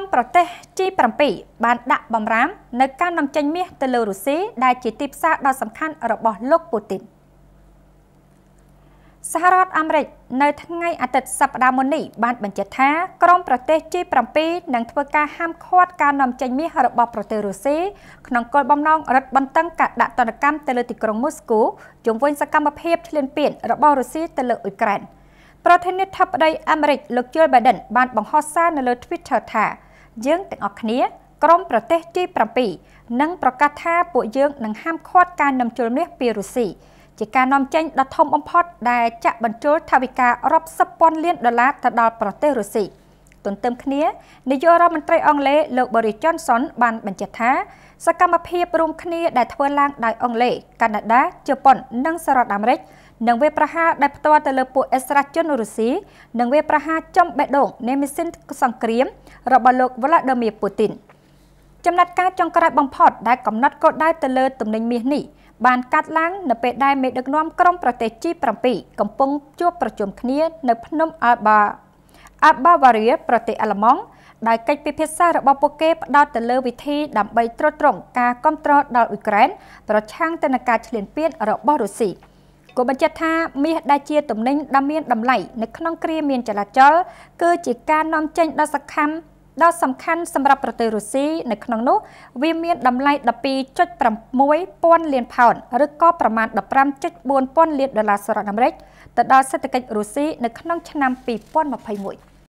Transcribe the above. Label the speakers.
Speaker 1: មប្រទេស G7 បាន ដាក់បំរាមនៅការនាំចេញមាសទៅលើរុស្ស៊ីដែលជាទីផ្សារដ៏សំខាន់របស់លោកពូទីនសហរដ្ឋអាមេរិកនៅ ថ្ងៃអាទិត្យសប្តាហ៍មុននេះបានបញ្ជាក់ថាក្រមប្រទេស G7 នឹងធ្វើការហាមឃាត់ការនាំចេញមាសរបស់ប្រទេសរុស្ស៊ីក្នុងគោលបំណងរឹតបន្តឹងការដាក់ទណ្ឌកម្មទៅលើទីក្រុងមូស្គូជំវិញសកម្មភាពឈ្លានពានរបស់រុស្ស៊ីទៅលើអ៊ុយក្រែនប្រធានាធិបតីអាមេរិកលោកជូលបៃដិន បានបង្ហោះសារនៅលើ Twitter ថាយើងទាំងអស់គ្នាក្រមប្រទេសទី7នឹងប្រកាសថាពួកយើងនឹងហាមឃាត់ការនាំចូលមាសពីរុស្ស៊ីជាការនាំចេញដ៏ធំបំផុត ដែលចាក់បញ្ចូលថវិការាប់សិបពាន់លានដុល្លារទៅដល់ប្រទេសរុស្ស៊ីទន្ទឹមគ្នានាយករដ្ឋមន្ត្រីអង់គ្លេសលោក Boris Johnson បានបញ្ជាក់ថា សកម្មភាពរួមគ្នាដែលធ្វើឡើងដោយអង់គ្លេសកាណាដាជប៉ុននិងសហរដ្ឋអាមេរិកនិងវាប្រហារដែលផ្ទាល់ទៅលើពួកអិស្រាជនរុស្ស៊ីនិងវាប្រហារចំបេះដូងនៃមីស៊ីនសង្គ្រាមរបស់លោក Vladimir Putin ចំណាត់ការចុងក្រោយបំផុតដែលកំណត់គោលដៅទៅលើទំនិញមាសនេះបានកាត់ឡើងនៅពេលដែលមេដឹកនាំក្រុមប្រទេស G7 កំពុងជួបប្រជុំគ្នានៅភ្នំអាល់បាអាល់បាវ៉ារីប្រទេសអាល្លឺម៉ង់ដែលកិច្ចពិភាក្សារបស់ពួកគេផ្ដោតទៅលើវិធី ដើម្បីទ្រទ្រង់ការគ្រប់គ្រងដល់អ៊ុយក្រែនប្រឆាំងទៅនឹងការឈ្លានពានរបស់រុស្ស៊ី។ក៏បញ្ជាក់ថាមាសដែលជាទំនិញដ៏មានតម្លៃនៅក្នុងគ្រាមានចលាចលគឺជាការនាំចេញដ៏សកម្មដ៏សំខាន់សម្រាប់ប្រទេសរុស្ស៊ីនៅក្នុងនោះ វាមានតម្លៃ12.6ពាន់លានផោនឬក៏ប្រមាណ15.4ពាន់លានដុល្លារសហរដ្ឋអាមេរិកទៅដល់សេដ្ឋកិច្ចរុស្ស៊ីនៅក្នុងឆ្នាំ2021